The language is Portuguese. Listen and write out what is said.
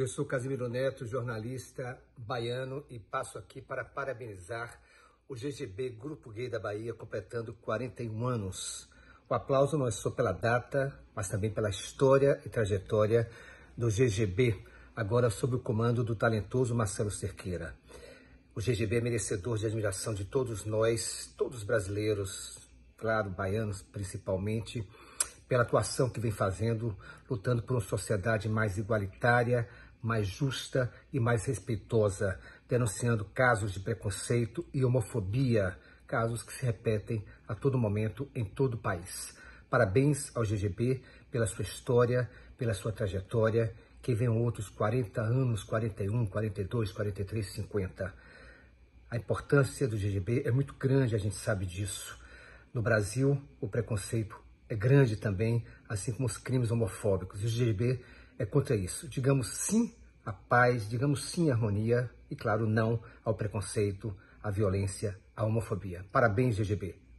Eu sou Casimiro Neto, jornalista baiano, e passo aqui para parabenizar o GGB Grupo Gay da Bahia, completando 41 anos. O aplauso não é só pela data, mas também pela história e trajetória do GGB, agora sob o comando do talentoso Marcelo Cerqueira. O GGB é merecedor de admiração de todos nós, todos brasileiros, claro, baianos principalmente, pela atuação que vem fazendo, lutando por uma sociedade mais igualitária, mais justa e mais respeitosa, denunciando casos de preconceito e homofobia, casos que se repetem a todo momento em todo o país. Parabéns ao GGB pela sua história, pela sua trajetória, que vem outros 40 anos, 41, 42, 43, 50. A importância do GGB é muito grande, a gente sabe disso. No Brasil, o preconceito é grande também, assim como os crimes homofóbicos. o GGB é contra isso. Digamos sim à paz, digamos sim à harmonia e, claro, não ao preconceito, à violência, à homofobia. Parabéns, GGB.